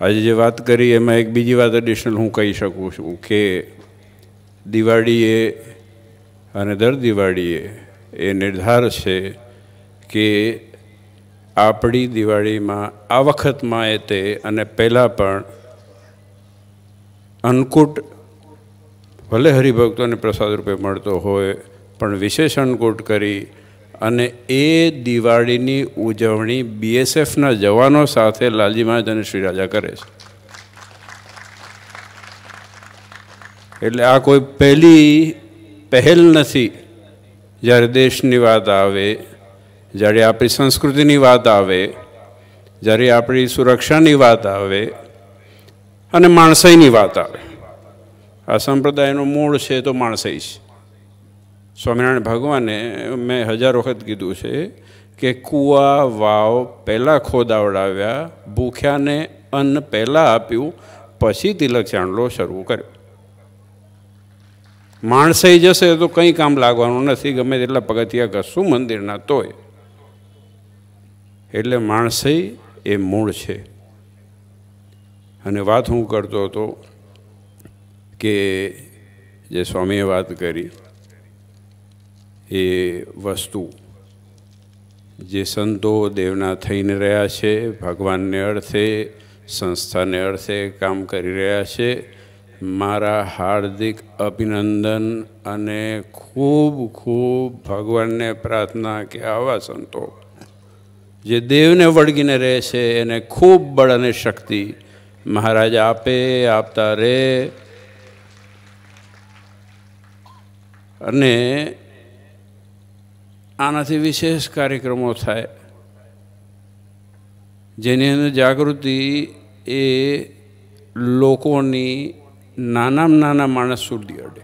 આજે જે વાત કરી એમાં એક બીજી વાત એડિશનલ હું કહી શકું છું કે દિવાળીએ અને દર દિવાળીએ એ નિર્ધાર છે કે આપણી દિવાળીમાં આ વખતમાં એ તે અને પહેલાં પણ અન્નકૂટ ભલે હરિભક્તોને પ્રસાદ રૂપે મળતો હોય પણ વિશેષ અન્નકૂટ કરી અને એ દિવાળીની ઉજવણી બીએસએફના જવાનો સાથે લાલજી મહારાજ અને શ્રી રાજા કરે છે એટલે આ કોઈ પહેલી પહેલ નથી જ્યારે દેશની વાત આવે જ્યારે આપણી સંસ્કૃતિની વાત આવે જ્યારે આપણી સુરક્ષાની વાત આવે અને માણસાઈની વાત આવે આ સંપ્રદાયનું મૂળ છે તો માણસાઈ છે સ્વામિનારાયણ ભગવાને મેં હજાર વખત કીધું છે કે કૂવા વાવ પહેલાં ખોદાવડાવ્યા ભૂખ્યાને અન્ન પહેલાં આપ્યું પછી તિલક ચાંદલો શરૂ કર્યો માણસે જશે તો કંઈ કામ લાગવાનું નથી ગમે તેટલા પગથિયા ઘસું મંદિરના તોય એટલે માણસે એ મૂળ છે અને વાત હું કરતો હતો કે જે સ્વામીએ વાત કરી એ વસ્તુ જે સંતો દેવના થઈને રહ્યા છે ભગવાનને અર્થે સંસ્થાને અર્થે કામ કરી રહ્યા છે મારા હાર્દિક અભિનંદન અને ખૂબ ખૂબ ભગવાનને પ્રાર્થના કે આવા સંતો જે દેવને વળગીને રહે છે એને ખૂબ બળ અને શક્તિ મહારાજ આપે આપતા રહે અને આનાથી વિશેષ કાર્યક્રમો થાય જેની અંદર જાગૃતિ એ લોકોની નાનામાં નાના માણસ સુધી અડે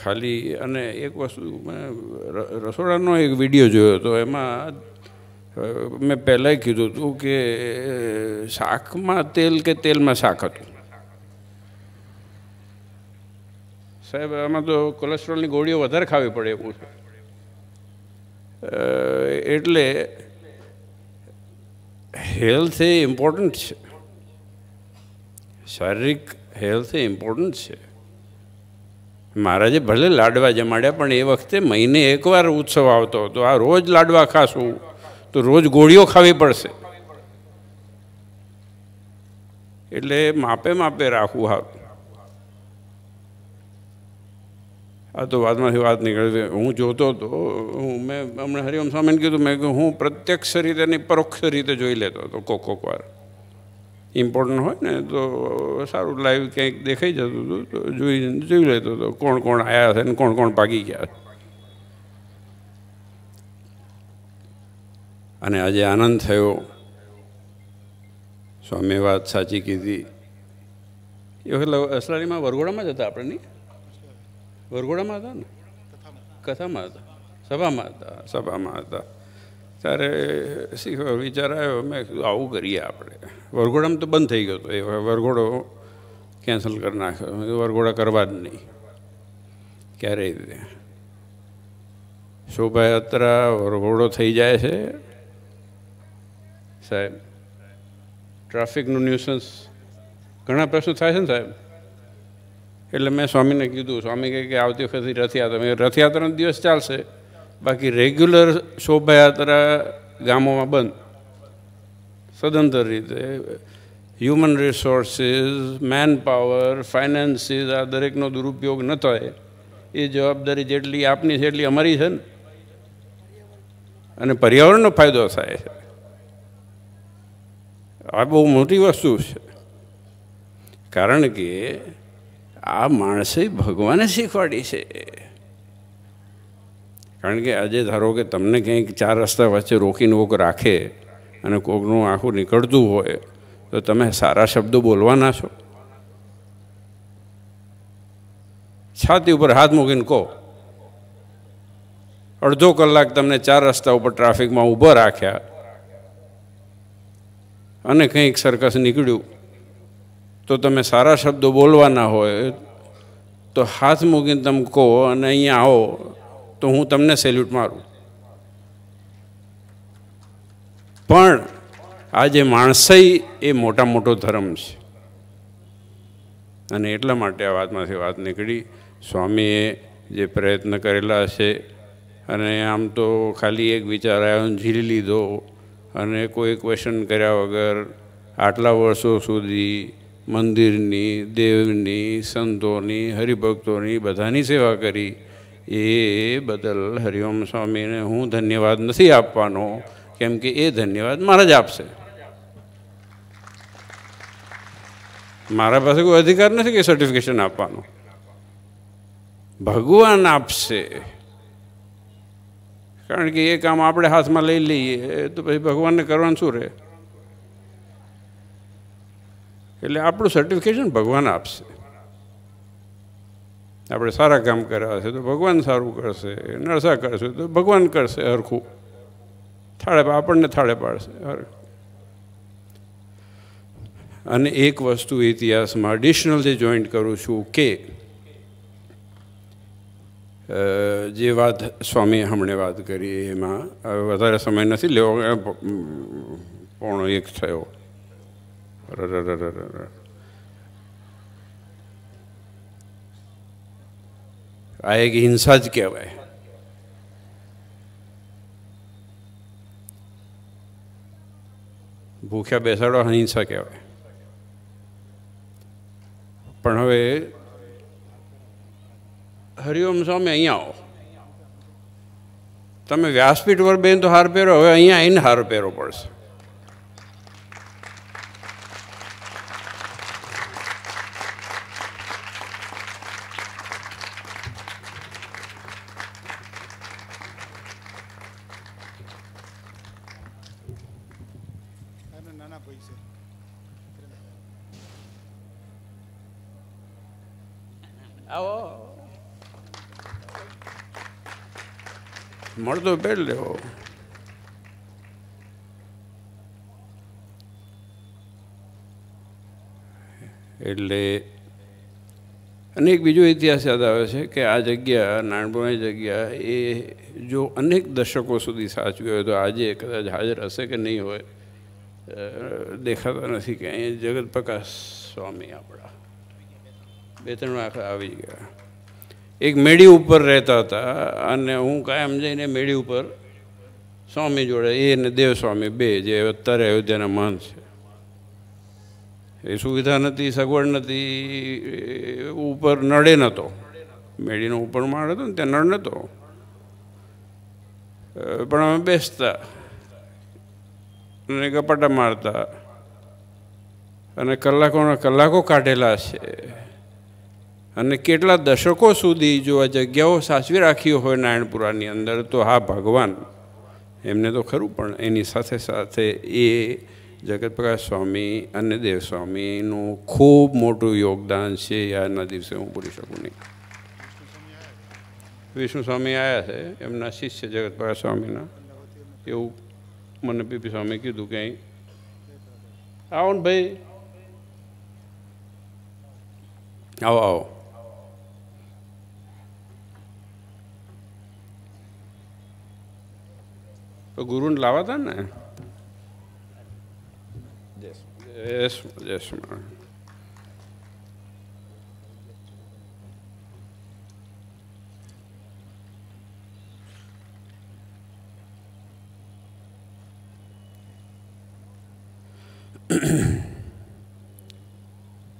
ખાલી અને એક વસ્તુ મેં રસોડાનો એક વિડીયો જોયો હતો એમાં મેં પહેલાંય કીધું હતું કે શાકમાં તેલ કે તેલમાં શાક હતું સાહેબ આમાં તો કોલેસ્ટ્રોલની ગોળીઓ વધારે ખાવી પડે એવું છે એટલે હેલ્થ એ ઇમ્પોર્ટન્ટ છે શારીરિક હેલ્થ એ ઇમ્પોર્ટન્ટ છે મહારાજે ભલે લાડવા જમાડ્યા પણ એ વખતે મહિને એકવાર ઉત્સવ આવતો હતો આ રોજ લાડવા ખાશું તો રોજ ગોળીઓ ખાવી પડશે એટલે માપે માપે રાખવું હારું આ તો વાતમાંથી વાત નીકળી હું જોતો હતો હું મેં હમણાં હરિઓમ સ્વામીને કીધું મેં કે હું પ્રત્યક્ષ રીતે નહીં પરોક્ષ રીતે જોઈ લેતો હતો કોક કોક વાર ઇમ્પોર્ટન્ટ હોય ને તો સારું લાઈવ ક્યાંક દેખાઈ જતું હતું તો જોઈ જોઈ લેતો હતો કોણ કોણ આવ્યા છે ને કોણ કોણ ભાગી ગયા અને આજે આનંદ થયો સ્વામી વાત સાચી કીધી એ વખતે અસલારીમાં વરઘોડામાં જ હતા આપણે નહીં વરઘોડામાં હતા ને કથામાં હતા સભામાં હતા સભામાં હતા ત્યારે શીખવા વિચાર આવ્યો મેં આવું કરીએ આપણે વરઘોડામાં તો બંધ થઈ ગયો હતો એ વરઘોડો કેન્સલ કરી નાખ્યો વરઘોડા કરવા જ નહીં ક્યારેય શોભાયાત્રા વરઘોડો થઈ જાય છે સાહેબ ટ્રાફિકનું ન્યુસન્સ ઘણા પ્રશ્નો થાય છે ને સાહેબ એટલે મેં સ્વામીને કીધું સ્વામી કહે કે આવતી વખતે રથયાત્રા મેં રથયાત્રાનો દિવસ ચાલશે બાકી રેગ્યુલર શોભાયાત્રા ગામોમાં બંધ સદંતર રીતે human resources man power finances આ દરેકનો દુરુપયોગ ન થાય એ જવાબદારી જેટલી આપની છે એટલી અમારી છે ને અને પર્યાવરણનો ફાયદો થાય છે આ બહુ મોટી વસ્તુ છે કારણ કે આ માણસે ભગવાને શીખવાડી છે કારણ કે આજે ધારો કે તમને કંઈક ચાર રસ્તા વચ્ચે રોકીને કોક રાખે અને કોકનું આખું નીકળતું હોય તો તમે સારા શબ્દો બોલવાના છો છાતી ઉપર હાથ મૂકીને કહો અડધો કલાક તમને ચાર રસ્તા ઉપર ટ્રાફિકમાં ઊભો રાખ્યા અને કંઈક સર્કસ નીકળ્યું તો તમે સારા શબ્દો બોલવાના હોય તો હાથ મૂકીને તમે કહો અને અહીંયા આવો તો હું તમને સેલ્યુટ મારું પણ આજે માણસાઈ એ મોટા મોટો ધર્મ છે અને એટલા માટે આ વાતમાંથી વાત નીકળી સ્વામીએ જે પ્રયત્ન કરેલા છે અને આમ તો ખાલી એક વિચાર આવ્યો ઝીલી લીધો અને કોઈ ક્વેશ્ચન કર્યા વગર આટલા વર્ષો સુધી મંદિરની દેવની સંતોની હરિભક્તોની બધાની સેવા કરી એ બદલ હરિઓમ સ્વામીને હું ધન્યવાદ નથી આપવાનો કેમ કે એ ધન્યવાદ મારા જ આપશે મારા પાસે કોઈ અધિકાર નથી કે સર્ટિફિકેશન આપવાનો ભગવાન આપશે કારણ કે એ કામ આપણે હાથમાં લઈ લઈએ તો પછી ભગવાનને કરવાનું શું રહે એટલે આપણું સર્ટિફિકેશન ભગવાન આપશે આપણે સારા કામ કર્યા છે તો ભગવાન સારું કરશે નરસા કરશે તો ભગવાન કરશે હરખું થાળે આપણને થાળે પાડશે અને એક વસ્તુ ઇતિહાસમાં એડિશનલ જે જોઈન્ટ કરું છું કે જે વાત સ્વામીએ હમણે વાત કરી એમાં વધારે સમય નથી લેવો પોણો એક થયો આ એક હિંસા જ કહેવાય ભૂખ્યા બેસાડો અહિંસા કહેવાય પણ હવે હરિઓમ સ્વામી અહીંયા આવો તમે વ્યાસપીઠ પર બેન તો હાર પહેરો હવે અહીંયા આવીને હાર પહેરવો પડશે તો પહેરી એટલે અનેક બીજો ઇતિહાસ યાદ આવે છે કે આ જગ્યા નાનપણની જગ્યા એ જો અનેક દશકો સુધી સાચવી હોય તો આજે કદાચ હાજર હશે કે નહીં હોય દેખાતા નથી કે અહીંયા જગત પ્રકાશ સ્વામી આપણા બે ત્રણ આંખ આવી ગયા એક મેળી ઉપર રહેતા હતા અને હું કાયમ જઈને મેળી ઉપર સ્વામી જોડે એ અને દેવસ્વામી બે જે અત્યારે અયોધ્યાના મહંત છે એ સુવિધા નથી સગવડ નથી ઉપર નડે નહોતો મેળીનો ઉપર માળ હતો ને ત્યાં નળ નહોતો પણ અમે બેસતા અને કપાટા મારતા અને કલાકોના કલાકો કાઢેલા છે અને કેટલા દશકો સુધી જો આ જગ્યાઓ સાચવી રાખી હોય નારાયણપુરાની અંદર તો હા ભગવાન એમને તો ખરું પણ એની સાથે સાથે એ જગતપ્રકાશ સ્વામી અને દેવસ્વામીનું ખૂબ મોટું યોગદાન છે આજના દિવસે હું ભૂલી શકું નહીં વિષ્ણુ સ્વામી આવ્યા છે એમના શિષ્ય જગતપ્રકાશ સ્વામીના એવું મને પીપી સ્વામી કીધું કે આવો ને ભાઈ આવો આવો ગુરુને લાવા હતા ને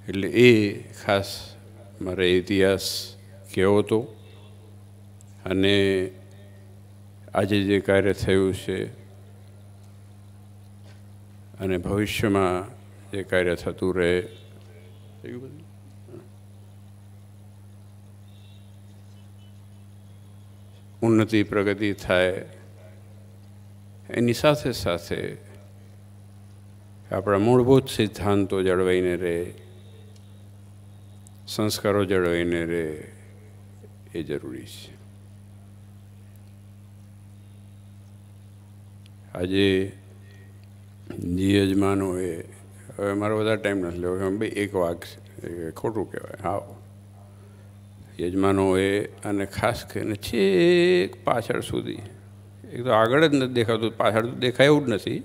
એટલે એ ખાસ મારે ઇતિહાસ કેવો હતો અને આજે જે કાર્ય થયું છે અને ભવિષ્યમાં જે કાર્ય થતું રહે ઉન્નતિ પ્રગતિ થાય એની સાથે સાથે આપણા મૂળભૂત સિદ્ધાંતો જળવાઈને રહે સંસ્કારો જળવાઈને રહે એ જરૂરી છે આજે જે એ હવે મારો વધારે ટાઈમ નથી લેવો એમ બે એક વાક ખોટું કહેવાય હા યજમાનો એ અને ખાસ કરીને છેક પાછળ સુધી એક તો આગળ જ નથી દેખાતું પાછળ તો દેખાય એવું જ નથી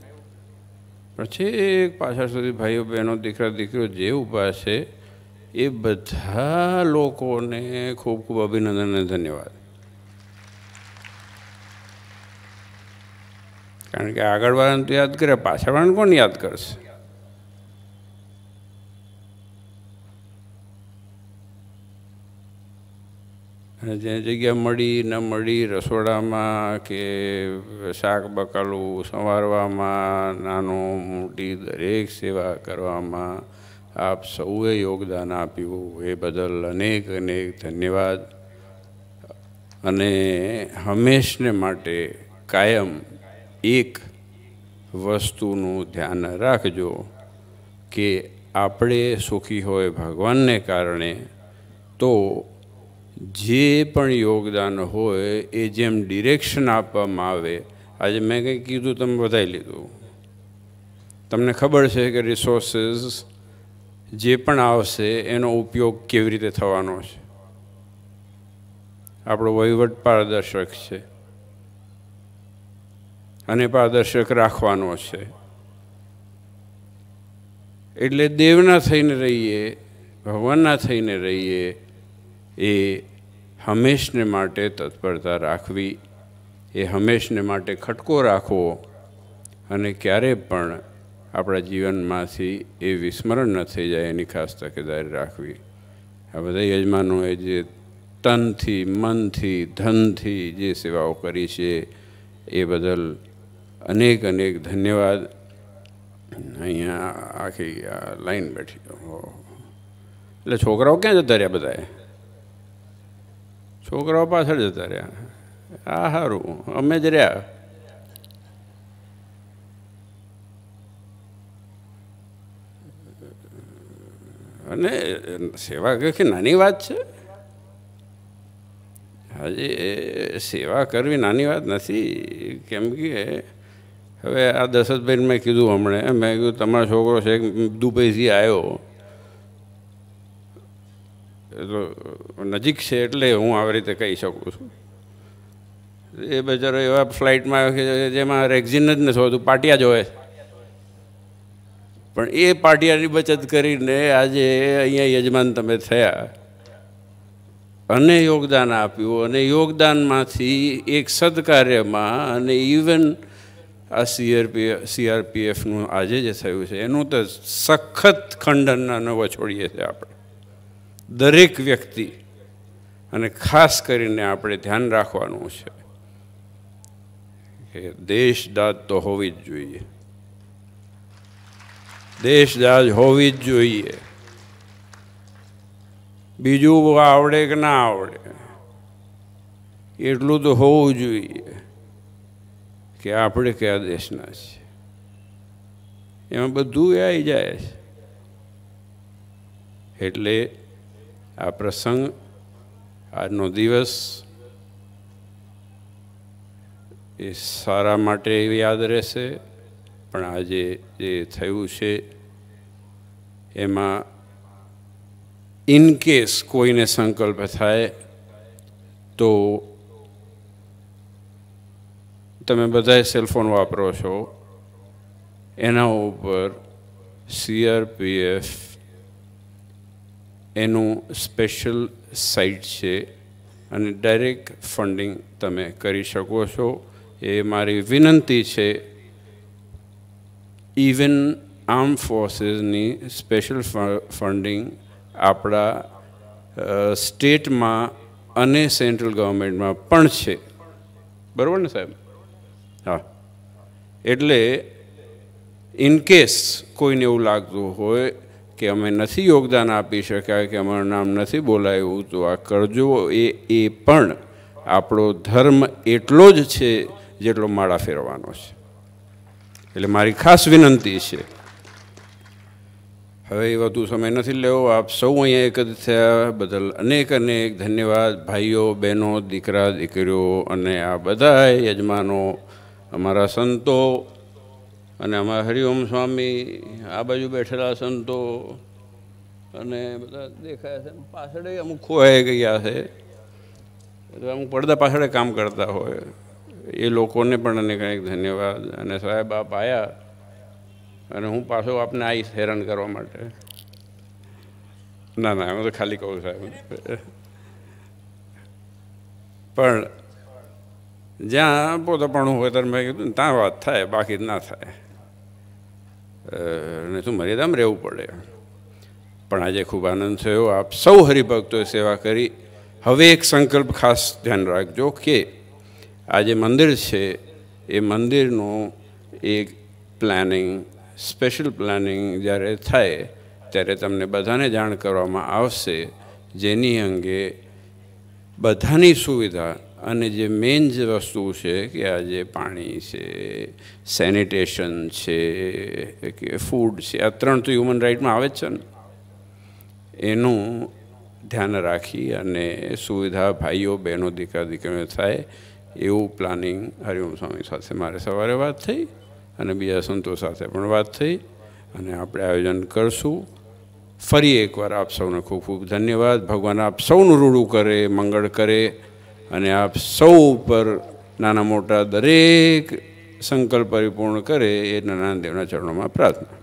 પણ છેક પાછળ સુધી ભાઈઓ બહેનો દીકરા દીકરીઓ જે ઉભા છે એ બધા લોકોને ખૂબ ખૂબ અભિનંદન અને ધન્યવાદ કારણ કે આગળવાળાને તો યાદ કરે પાછળવાળાને કોણ યાદ કરશે અને જે જગ્યા મળી ન મળી રસોડામાં કે શાક બકાલું સંવારવામાં નાનું મોટી દરેક સેવા કરવામાં આપ સૌએ યોગદાન આપ્યું એ બદલ અનેક અનેક ધન્યવાદ અને હંમેશને માટે કાયમ એક વસ્તુનું ધ્યાન રાખજો કે આપણે સુખી હોય ભગવાનને કારણે તો જે પણ યોગદાન હોય એ જેમ ડિરેક્શન આપવામાં આવે આજે મેં કંઈ કીધું તમે વધારી લીધું તમને ખબર છે કે રિસોર્સિસ જે પણ આવશે એનો ઉપયોગ કેવી રીતે થવાનો છે આપણો વહીવટ પારદર્શક છે અને પારદર્શક રાખવાનો છે એટલે દેવના થઈને રહીએ ભગવાનના થઈને રહીએ એ હંમેશને માટે તત્પરતા રાખવી એ હંમેશને માટે ખટકો રાખવો અને ક્યારે પણ આપણા જીવનમાંથી એ વિસ્મરણ ન થઈ જાય એની ખાસ તકેદારી રાખવી આ બધા યજમાનોએ જે તનથી મનથી ધનથી જે સેવાઓ કરી છે એ બદલ અનેક અનેક ધન્યવાદ અહીંયા આખી લાઈન બેઠી એટલે છોકરાઓ ક્યાં જતા રહ્યા બધાએ છોકરાઓ પાછળ જતા રહ્યા આ સારું અમે જ રહ્યા અને સેવા કે નાની વાત છે હજી સેવા કરવી નાની વાત નથી કેમ કે હવે આ દશરથભાઈ મેં કીધું હમણે મેં કીધું તમારો છોકરો છે દુબઈથી આવ્યો એટલો નજીક છે એટલે હું આવી રીતે કહી શકું છું એ બજારો એવા ફ્લાઇટમાં આવ્યો કે જેમાં રેક્ઝિન જ નથી હોતું પાટિયા જ પણ એ પાટિયાની બચત કરીને આજે અહીંયા યજમાન તમે થયા અને યોગદાન આપ્યું અને યોગદાનમાંથી એક સદકાર્યમાં અને ઇવન આ સીઆરપીએફ સીઆરપીએફનું આજે જે થયું છે એનું તો સખત ખંડનના નવા છોડીએ છીએ આપણે દરેક વ્યક્તિ અને ખાસ કરીને આપણે ધ્યાન રાખવાનું છે કે દેશદાદ તો હોવી જ જોઈએ દેશદાજ હોવી જ જોઈએ બીજું આવડે કે ના આવડે એટલું તો હોવું જોઈએ કે આપણે કયા દેશના છીએ એમાં બધું એ આવી જાય છે એટલે આ પ્રસંગ આજનો દિવસ એ સારા માટે યાદ રહેશે પણ આજે જે થયું છે એમાં ઇન કેસ કોઈને સંકલ્પ થાય તો તમે બધાએ સેલફોન વાપરો છો એના ઉપર સીઆરપીએફ એનું સ્પેશિયલ સાઇટ છે અને ડાયરેક્ટ ફંડિંગ તમે કરી શકો છો એ મારી વિનંતી છે ઇવન આર્મ ફોર્સીસની સ્પેશિયલ ફંડિંગ આપણા સ્ટેટમાં અને સેન્ટ્રલ ગવર્મેન્ટમાં પણ છે બરાબર ને સાહેબ હા એટલે ઇનકેસ કોઈને એવું લાગતું હોય કે અમે નથી યોગદાન આપી શક્યા કે અમારું નામ નથી બોલાયું તો આ કરજો એ એ પણ આપણો ધર્મ એટલો જ છે જેટલો માળા ફેરવાનો છે એટલે મારી ખાસ વિનંતી છે હવે એ વધુ સમય નથી લેવો આપ સૌ અહીંયા એકત્ર થયા બદલ અનેક અનેક ધન્યવાદ ભાઈઓ બહેનો દીકરા દીકરીઓ અને આ બધા યજમાનો અમારા સંતો અને અમારા હરિઓમ સ્વામી આ બાજુ બેઠેલા સંતો અને બધા દેખાય છે પાછળ અમુક ખોવાઈ ગયા છે અમુક પડદા પાછળ કામ કરતા હોય એ લોકોને પણ અને કંઈક ધન્યવાદ અને સાહેબ આપ આવ્યા અને હું પાછો આપને આવીશ હેરાન કરવા માટે ના ના હું તો ખાલી કહું સાહેબ પણ જ્યાં પોતાપણું હોય ત્યારે મેં કીધું ત્યાં વાત થાય બાકી ના થાય ને શું મર્યાદામાં રહેવું પડે પણ આજે ખૂબ આનંદ થયો આપ સૌ હરિભક્તોએ સેવા કરી હવે એક સંકલ્પ ખાસ ધ્યાન રાખજો કે આ જે મંદિર છે એ મંદિરનું એક પ્લાનિંગ સ્પેશિયલ પ્લાનિંગ જ્યારે થાય ત્યારે તમને બધાને જાણ કરવામાં આવશે જેની અંગે બધાની સુવિધા અને જે મેઇન જે વસ્તુ છે કે આ જે પાણી છે સેનિટેશન છે કે ફૂડ છે આ ત્રણ તો હ્યુમન રાઇટમાં આવે જ છે ને એનું ધ્યાન રાખી અને સુવિધા ભાઈઓ બહેનો દીકરા દીકરીઓ થાય એવું પ્લાનિંગ હરિઓમ સ્વામી સાથે મારે સવારે વાત થઈ અને બીજા સંતો સાથે પણ વાત થઈ અને આપણે આયોજન કરશું ફરી એકવાર આપ સૌને ખૂબ ખૂબ ધન્યવાદ ભગવાન આપ સૌનું રૂડું કરે મંગળ કરે અને આપ સૌ ઉપર નાના મોટા દરેક સંકલ્પ પરિપૂર્ણ કરે એ નારાયણ દેવના ચરણોમાં પ્રાર્થના